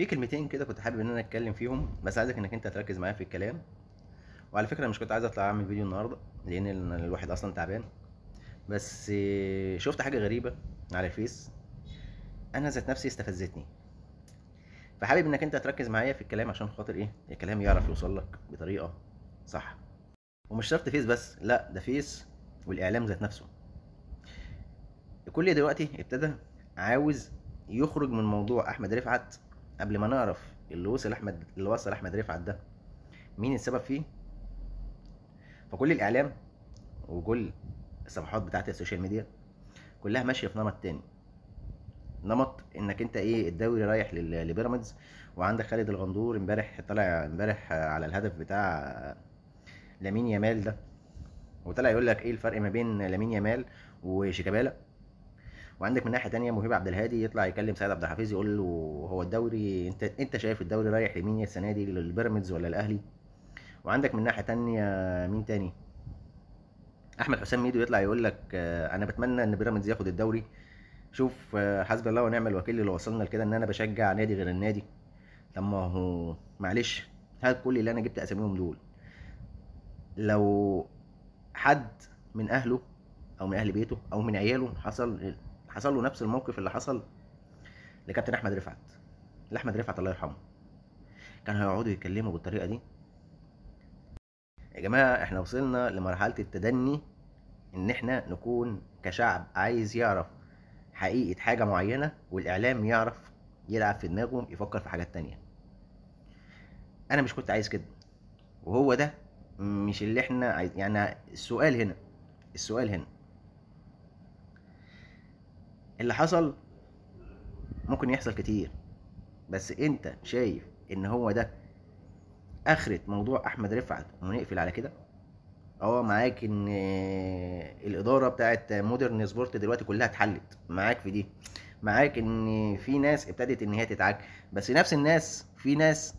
في كلمتين كده كنت حابب ان انا اتكلم فيهم بس عايزك انك انت تركز معايا في الكلام وعلى فكره مش كنت عايز اطلع اعمل فيديو النهارده لان الواحد اصلا تعبان بس شفت حاجه غريبه على الفيس انا ذات نفسي استفزتني فحابب انك انت تركز معايا في الكلام عشان خاطر ايه الكلام يعرف يوصل لك بطريقه صح ومش شرط فيس بس لا ده فيس والاعلام ذات نفسه الكل دلوقتي ابتدى عاوز يخرج من موضوع احمد رفعت قبل ما نعرف اللي وصل احمد اللي وصل احمد رفعت ده مين السبب فيه فكل الاعلام وكل الصفحات بتاعت السوشيال ميديا كلها ماشيه في نمط تاني نمط انك انت ايه الدوري رايح لبيراميدز وعندك خالد الغندور امبارح طلع امبارح على الهدف بتاع لامين يامال ده وطلع يقول لك ايه الفرق ما بين لامين يامال وشيكابالا وعندك من ناحيه تانية مهيب عبد الهادي يطلع يكلم سعد عبد الحفيظ يقول له هو الدوري انت انت شايف الدوري رايح لمين السنه دي للبيراميدز ولا الاهلي وعندك من ناحيه تانية مين تاني احمد حسام ميدو يطلع يقول لك آه، انا بتمنى ان بيراميدز ياخد الدوري شوف آه، حسبي الله ونعم الوكيل اللي وصلنا لكده ان انا بشجع نادي غير النادي طب ما هو معلش هات كل اللي انا جبت اساميهم دول لو حد من اهله او من اهل بيته او من عياله حصل حصل له نفس الموقف اللي حصل لكابتن احمد رفعت لاحمد رفعت الله يرحمه كانوا هيقعدوا يتكلموا بالطريقه دي يا جماعه احنا وصلنا لمرحله التدني ان احنا نكون كشعب عايز يعرف حقيقه حاجه معينه والاعلام يعرف يلعب في دماغه يفكر في حاجات تانية انا مش كنت عايز كده وهو ده مش اللي احنا عايز يعني السؤال هنا السؤال هنا اللي حصل ممكن يحصل كتير بس انت شايف ان هو ده اخرة موضوع احمد رفعت ونقفل على كده اه معاك ان الاداره بتاعت مودرن سبورت دلوقتي كلها اتحلت معاك في دي معاك ان في ناس ابتدت ان هي تتعاك بس نفس الناس في ناس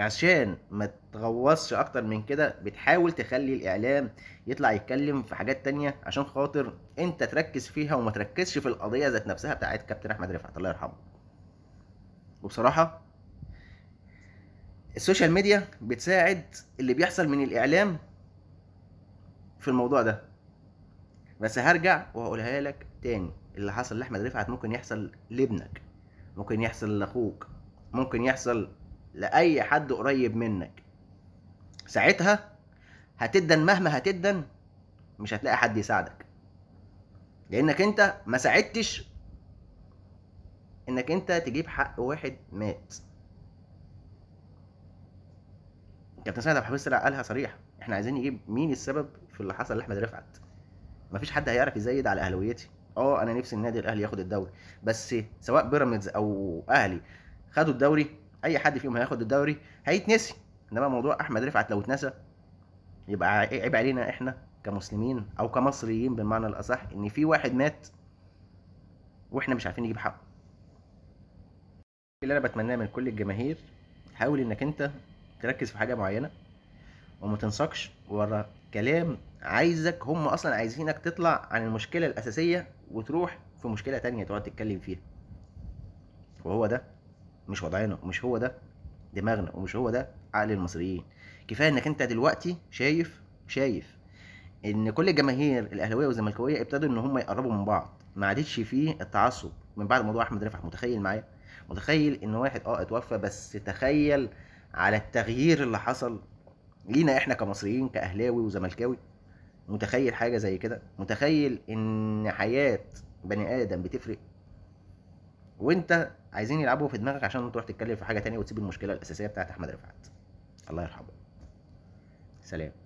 عشان ما تغوصش اكتر من كده بتحاول تخلي الاعلام يطلع يتكلم في حاجات تانية عشان خاطر انت تركز فيها وما تركزش في القضيه ذات نفسها بتاعت كابتن احمد رفعت الله يرحمه وبصراحه السوشيال ميديا بتساعد اللي بيحصل من الاعلام في الموضوع ده بس هرجع وهقولها لك تاني اللي حصل لاحمد رفعت ممكن يحصل لابنك ممكن يحصل لاخوك ممكن يحصل لاي حد قريب منك ساعتها هتدن مهما هتدن مش هتلاقي حد يساعدك لانك انت ما ساعدتش انك انت تجيب حق واحد مات كابتن سعد عبد الحفيظ قالها صريح احنا عايزين نجيب مين السبب في اللي حصل لاحمد رفعت مفيش حد هيعرف يزيد على اهلويتي اه انا نفسي النادي الاهلي ياخد الدوري بس سواء بيراميدز او اهلي خدوا الدوري اي حد فيهم هياخد الدوري هيتنسي انما موضوع احمد رفعت لو اتنسى يبقى عيب علينا احنا كمسلمين او كمصريين بالمعنى الاصح ان في واحد مات واحنا مش عارفين نجيب حقه اللي انا بتمناه من كل الجماهير حاول انك انت تركز في حاجه معينه وما تنساقش ورا كلام عايزك هم اصلا عايزينك تطلع عن المشكله الاساسيه وتروح في مشكله تانية تقعد تتكلم فيها وهو ده مش وضعنا ومش هو ده دماغنا ومش هو ده عقل المصريين كفايه انك انت دلوقتي شايف شايف ان كل الجماهير الاهلاويه والزملكاويه ابتدوا ان هم يقربوا من بعض ما عادتش فيه التعصب من بعد موضوع احمد رفعت متخيل معايا متخيل ان واحد اه اتوفى بس تخيل على التغيير اللي حصل لينا احنا كمصريين كاهلاوي وزملكاوي متخيل حاجه زي كده متخيل ان حياه بني ادم بتفرق وانت عايزين يلعبوا في دماغك عشان تروح تتكلم في حاجه تانية وتسيب المشكله الاساسيه بتاعت احمد رفعت الله يرحمه سلام